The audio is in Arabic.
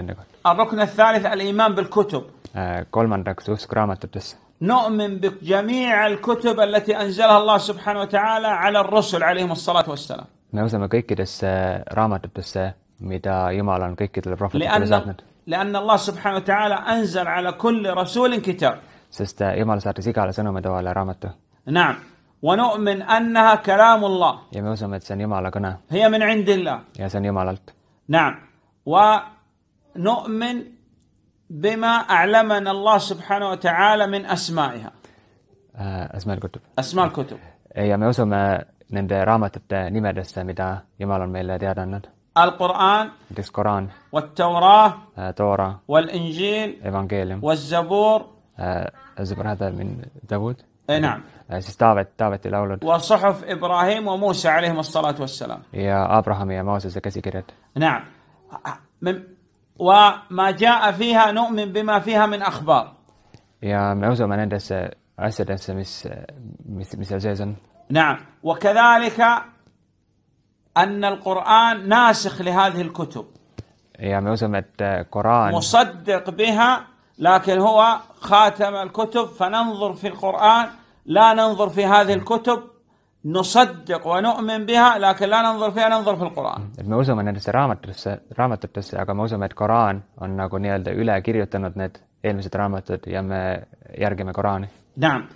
nendega. الركن الثالث الإيمان بالكتب. kolmandaks usk raamatutesse. نؤمن بجميع الكتب التي أنزلها الله سبحانه وتعالى على الرسل عليهم الصلاة والسلام. me usume kõikidesse raamatutesse, mida Jumal on kõikidele prohvetitele saatnud. لأن الله سبحانه وتعالى أنزل على كل رسول كتاب. sest Jumal saatis igale sõnumitovale raamatu. نعم. ونؤمن أنها كلام الله. ja me usume, et see on Jumala kõne. هي من عند الله. ja see on Jumalalt. نعم. و نؤمن بما اعلمنا الله سبحانه وتعالى من اسمائها آه، اسماء الكتب اسماء الكتب يا إيه، يعني ما اسمع من رامة تبدا نيما دستا ميدا يمال الميلا ديادا القران والتوراه آه، توراه والانجيل ايفانجيليوم والزبور آه، الزبور هذا من داوود اي نعم ستافت تافت الاولد وصحف ابراهيم وموسى عليهم الصلاه والسلام يا ابراهيم يا موسى زكاسي كريت نعم من وما جاء فيها نؤمن بما فيها من أخبار. يا معوزة من nendesse asjadesse, mis, نعم وكذلك أن القرآن ناسخ لهذه الكتب. يا me usume, مصدق بها لكن هو خاتم الكتب فننظر في القرآن لا ننظر في هذه الكتب nusaddiq va nu'min biha, lakin la nanzur fiha, nanzur fil Qur'an. et me usume nendesse raamatutesse, raamatutesse, aga me usume, et Koraan on nagu nii-öelda üle kirjutanud need eelmised raamatud ja me järgime Koraani.